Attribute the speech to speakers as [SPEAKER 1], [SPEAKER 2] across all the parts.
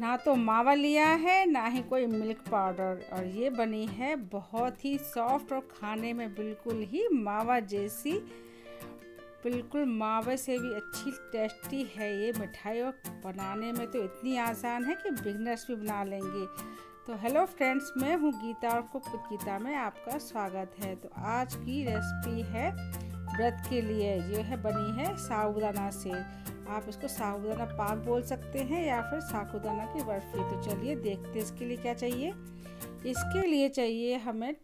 [SPEAKER 1] ना तो मावा लिया है ना ही कोई मिल्क पाउडर और ये बनी है बहुत ही सॉफ्ट और खाने में बिल्कुल ही मावा जैसी बिल्कुल मावे से भी अच्छी टेस्टी है ये मिठाई और बनाने में तो इतनी आसान है कि बिगनर्स भी बना लेंगे तो हेलो फ्रेंड्स मैं हूँ गीता और कुक गीता में आपका स्वागत है तो आज की रेसिपी है व्रत के लिए ये है बनी है साबुदाना से आप इसको साबुदाना पाक बोल सकते हैं या फिर साबुदाना की बर्फ़ी तो चलिए देखते हैं इसके लिए क्या चाहिए इसके लिए चाहिए हमें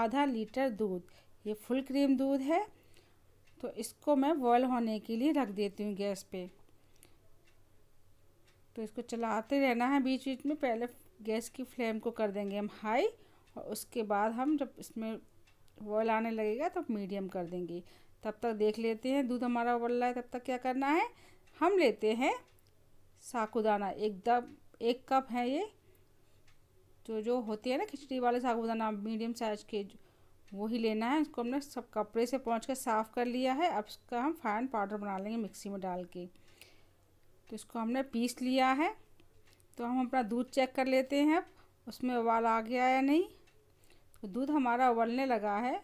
[SPEAKER 1] आधा लीटर दूध ये फुल क्रीम दूध है तो इसको मैं बॉयल होने के लिए रख देती हूँ गैस पे तो इसको चलाते रहना है बीच बीच में पहले गैस की फ्लेम को कर देंगे हम हाई और उसके बाद हम जब इसमें बॉयल आने लगेगा तो मीडियम कर देंगे तब तक देख लेते हैं दूध हमारा उबल रहा है तब तक क्या करना है हम लेते हैं साकूदाना एकदम एक कप है ये जो जो होती है ना खिचड़ी वाले साकुदाना मीडियम साइज के वही लेना है उसको हमने सब कपड़े से पहुँच कर साफ़ कर लिया है अब इसका हम फाइन पाउडर बना लेंगे मिक्सी में डाल के तो इसको हमने पीस लिया है तो हम अपना दूध चेक कर लेते हैं अब उसमें उबाल आ गया या नहीं तो दूध हमारा उबलने लगा है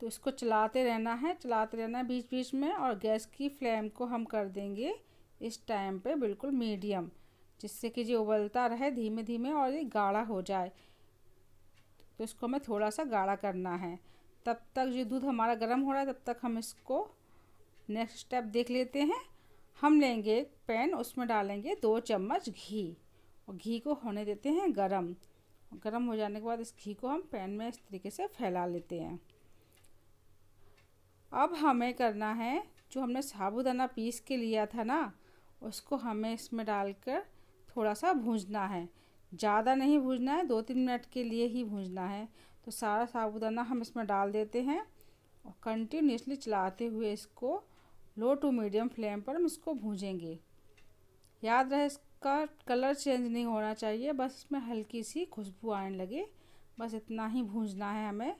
[SPEAKER 1] तो इसको चलाते रहना है चलाते रहना है बीच बीच में और गैस की फ्लेम को हम कर देंगे इस टाइम पे बिल्कुल मीडियम जिससे कि ये उबलता रहे धीमे धीमे और ये गाढ़ा हो जाए तो इसको हमें थोड़ा सा गाढ़ा करना है तब तक ये दूध हमारा गर्म हो रहा है तब तक हम इसको नेक्स्ट स्टेप देख लेते हैं हम लेंगे एक पैन उसमें डालेंगे दो चम्मच घी और घी को होने देते हैं गरम गर्म हो जाने के बाद इस घी को हम पैन में इस तरीके से फैला लेते हैं अब हमें करना है जो हमने साबुदाना पीस के लिया था ना उसको हमें इसमें डालकर थोड़ा सा भूंजना है ज़्यादा नहीं भूंजना है दो तीन मिनट के लिए ही भूंजना है तो सारा साबुदाना हम इसमें डाल देते हैं और कंटिन्यूसली चलाते हुए इसको लो टू मीडियम फ्लेम पर हम इसको भूजेंगे याद रहे इस का कलर चेंज नहीं होना चाहिए बस इसमें हल्की सी खुशबू आने लगे बस इतना ही भूंजना है हमें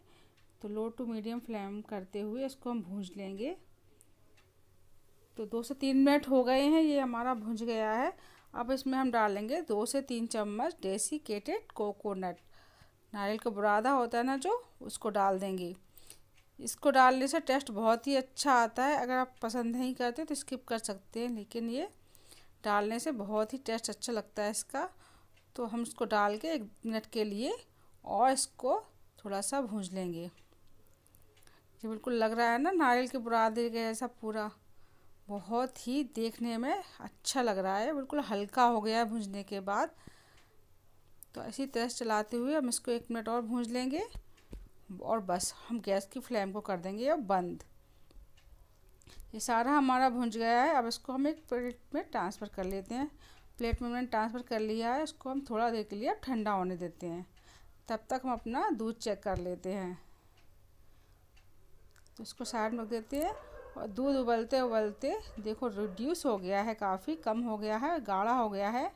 [SPEAKER 1] तो लो टू मीडियम फ्लेम करते हुए इसको हम भूज लेंगे तो दो से तीन मिनट हो गए हैं ये हमारा भूज गया है अब इसमें हम डालेंगे दो से तीन चम्मच डेसिकेटेड कोकोनट नारियल का बुरादा होता है ना जो उसको डाल देंगे इसको डालने से टेस्ट बहुत ही अच्छा आता है अगर आप पसंद नहीं करते तो स्किप कर सकते हैं लेकिन ये डालने से बहुत ही टेस्ट अच्छा लगता है इसका तो हम इसको डाल के एक मिनट के लिए और इसको थोड़ा सा भूंज लेंगे ये बिल्कुल लग रहा है ना नारियल के बुरादे के ऐसा पूरा बहुत ही देखने में अच्छा लग रहा है बिल्कुल हल्का हो गया है भूंजने के बाद तो इसी तरह चलाते हुए हम इसको एक मिनट और भूंज लेंगे और बस हम गैस की फ्लेम को कर देंगे और बंद ये सारा हमारा भुंज गया है अब इसको हम एक प्लेट में ट्रांसफ़र कर लेते हैं प्लेट में मैंने ट्रांसफ़र कर लिया है इसको हम थोड़ा देर के लिए अब ठंडा होने देते हैं तब तक हम अपना दूध चेक कर लेते हैं तो इसको साइड में रख देते हैं और दूध उबलते उबलते देखो रिड्यूस हो गया है काफ़ी कम हो गया है गाढ़ा हो गया है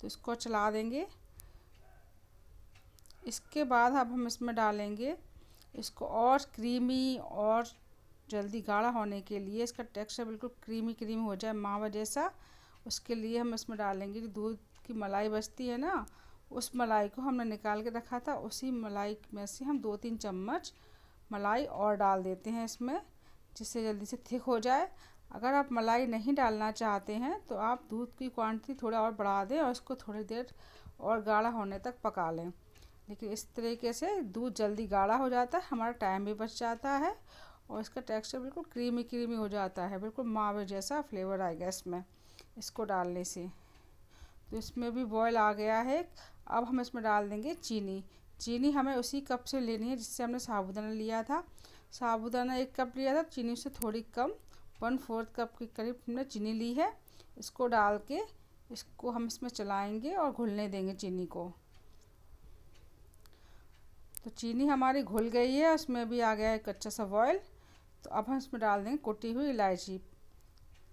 [SPEAKER 1] तो इसको चला देंगे इसके बाद अब हम इसमें डालेंगे इसको और क्रीमी और जल्दी गाढ़ा होने के लिए इसका टेक्सचर बिल्कुल क्रीमी क्रीमी हो जाए मावा जैसा उसके लिए हम इसमें डालेंगे जो दूध की मलाई बचती है ना उस मलाई को हमने निकाल के रखा था उसी मलाई में से हम दो तीन चम्मच मलाई और डाल देते हैं इसमें जिससे जल्दी से थिक हो जाए अगर आप मलाई नहीं डालना चाहते हैं तो आप दूध की क्वांटिटी थोड़ा और बढ़ा दें और इसको थोड़ी देर और गाढ़ा होने तक पका लें लेकिन इस तरीके से दूध जल्दी गाढ़ा हो जाता है हमारा टाइम भी बच जाता है और इसका टेक्सचर बिल्कुल क्रीमी क्रीमी हो जाता है बिल्कुल मावे जैसा फ्लेवर आएगा इसमें इसको डालने से तो इसमें भी बॉयल आ गया है अब हम इसमें डाल देंगे चीनी चीनी हमें उसी कप से लेनी है जिससे हमने साबुदाना लिया था साबुदाना एक कप लिया था चीनी से थोड़ी कम वन फोर्थ कप के करीब हमने चीनी ली है इसको डाल के इसको हम इसमें चलाएंगे और घुलने देंगे चीनी को तो चीनी हमारी घुल गई है उसमें भी आ गया है कच्चा सा बॉयल तो अब हम इसमें डाल देंगे कुटी हुई इलायची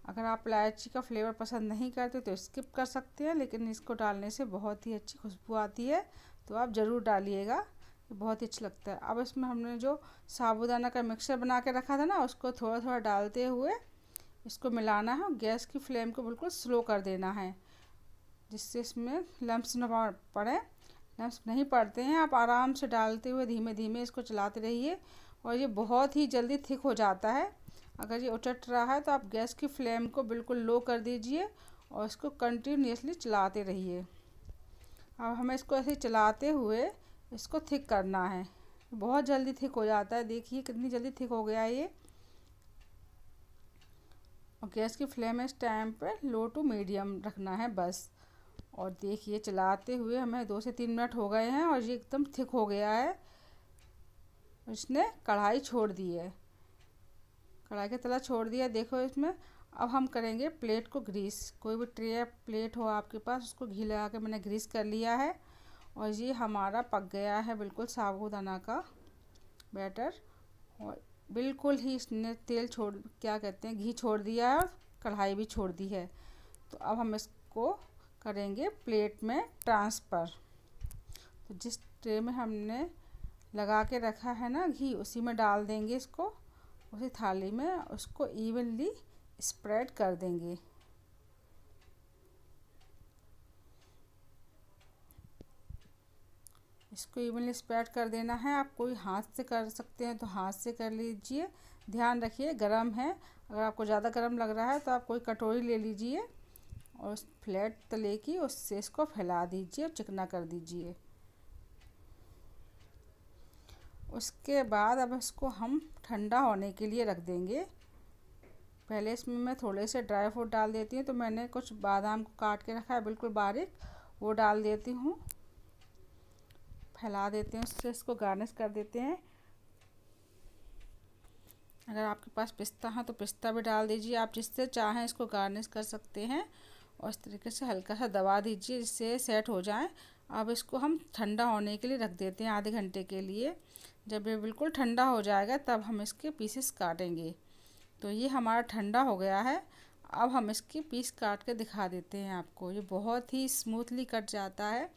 [SPEAKER 1] अगर आप इलायची का फ्लेवर पसंद नहीं करते तो स्किप कर सकते हैं लेकिन इसको डालने से बहुत ही अच्छी खुशबू आती है तो आप ज़रूर डालिएगा बहुत ही अच्छा लगता है अब इसमें हमने जो साबुदाना का मिक्सर बना के रखा था ना उसको थोड़ा थोड़ा डालते हुए इसको मिलाना है और गैस की फ्लेम को बिल्कुल स्लो कर देना है जिससे इसमें लम्ब न पड़े नब्स नहीं पड़ते हैं आप आराम से डालते हुए धीमे धीमे इसको चलाते रहिए और ये बहुत ही जल्दी थिक हो जाता है अगर ये उचट रहा है तो आप गैस की फ्लेम को बिल्कुल लो कर दीजिए और इसको कंटिन्यूसली चलाते रहिए अब हमें इसको ऐसे चलाते हुए इसको थिक करना है बहुत जल्दी थिक हो जाता है देखिए कितनी जल्दी थिक हो गया है ये और गैस की फ्लेम इस टाइम पर लो टू मीडियम रखना है बस और देखिए चलाते हुए हमें दो से तीन मिनट हो गए हैं और ये एकदम थिक हो गया है इसने कढ़ाई छोड़ दी है कढ़ाई का तला छोड़ दिया देखो इसमें अब हम करेंगे प्लेट को ग्रीस कोई भी ट्रे प्लेट हो आपके पास उसको घी लगा के मैंने ग्रीस कर लिया है और ये हमारा पक गया है बिल्कुल साबुदाना का बैटर और बिल्कुल ही इसने तेल छोड़ क्या कहते हैं घी छोड़ दिया है और कढ़ाई भी छोड़ दी है तो अब हम इसको करेंगे प्लेट में ट्रांसफ़र तो जिस ट्रे में हमने लगा के रखा है ना घी उसी में डाल देंगे इसको उसी थाली में उसको इवनली स्प्रेड कर देंगे इसको इवनली स्प्रेड कर देना है आप कोई हाथ से कर सकते हैं तो हाथ से कर लीजिए ध्यान रखिए गरम है अगर आपको ज़्यादा गरम लग रहा है तो आप कोई कटोरी ले लीजिए और उस फ्लैट तले तो की उससे इसको फैला दीजिए और चिकना कर दीजिए उसके बाद अब इसको हम ठंडा होने के लिए रख देंगे पहले इसमें मैं थोड़े से ड्राई फ्रूट डाल देती हूँ तो मैंने कुछ बादाम को काट के रखा है बिल्कुल बारीक वो डाल देती हूँ फैला देते हैं उससे इसको गार्निश कर देते हैं अगर आपके पास पिस्ता है तो पिस्ता भी डाल दीजिए आप जिससे चाहें इसको गार्निश कर सकते हैं और इस तरीके से हल्का सा दबा दीजिए इससे सेट हो जाए अब इसको हम ठंडा होने के लिए रख देते हैं आधे घंटे के लिए जब ये बिल्कुल ठंडा हो जाएगा तब हम इसके पीसेस काटेंगे तो ये हमारा ठंडा हो गया है अब हम इसके पीस काट के दिखा देते हैं आपको ये बहुत ही स्मूथली कट जाता है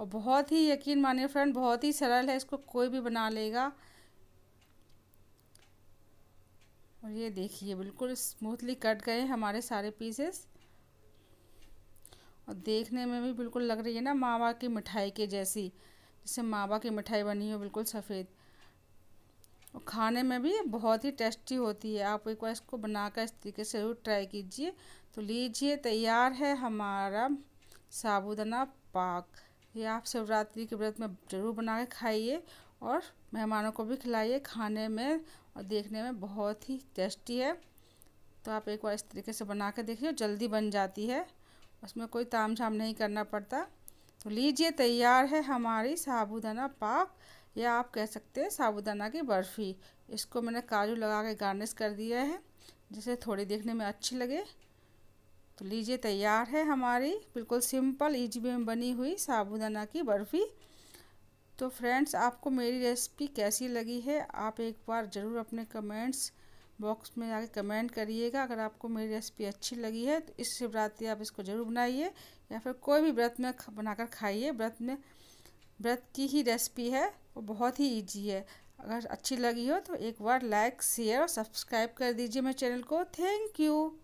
[SPEAKER 1] और बहुत ही यकीन मानिए फ्रेंड बहुत ही सरल है इसको कोई भी बना लेगा और ये देखिए बिल्कुल स्मूथली कट गए हमारे सारे पीसेस और देखने में भी बिल्कुल लग रही है ना मावा की मिठाई के जैसी जैसे मावा की मिठाई बनी हो बिल्कुल सफ़ेद और खाने में भी बहुत ही टेस्टी होती है आप एक बार इसको बनाकर इस तरीके से जरूर ट्राई कीजिए तो लीजिए तैयार है हमारा साबुदाना पाक ये आप शिवरात्रि के व्रत में ज़रूर बना के खाइए और मेहमानों को भी खिलाइए खाने में और देखने में बहुत ही टेस्टी है तो आप एक बार इस तरीके से बना के देखिए जल्दी बन जाती है उसमें कोई ताम झाम नहीं करना पड़ता तो लीजिए तैयार है हमारी साबूदाना पाक या आप कह सकते हैं साबूदाना की बर्फ़ी इसको मैंने काजू लगा के गार्निश कर दिया है जिसे थोड़ी देखने में अच्छी लगे तो लीजिए तैयार है हमारी बिल्कुल सिंपल ईजी में बनी हुई साबूदाना की बर्फ़ी तो फ्रेंड्स आपको मेरी रेसिपी कैसी लगी है आप एक बार ज़रूर अपने कमेंट्स बॉक्स में जाके कमेंट करिएगा अगर आपको मेरी रेसिपी अच्छी लगी है तो इस शिवरात्रि आप इसको ज़रूर बनाइए या फिर कोई भी व्रत में बनाकर खाइए व्रत में व्रत की ही रेसिपी है वो बहुत ही ईजी है अगर अच्छी लगी हो तो एक बार लाइक शेयर और सब्सक्राइब कर दीजिए मेरे चैनल को थैंक यू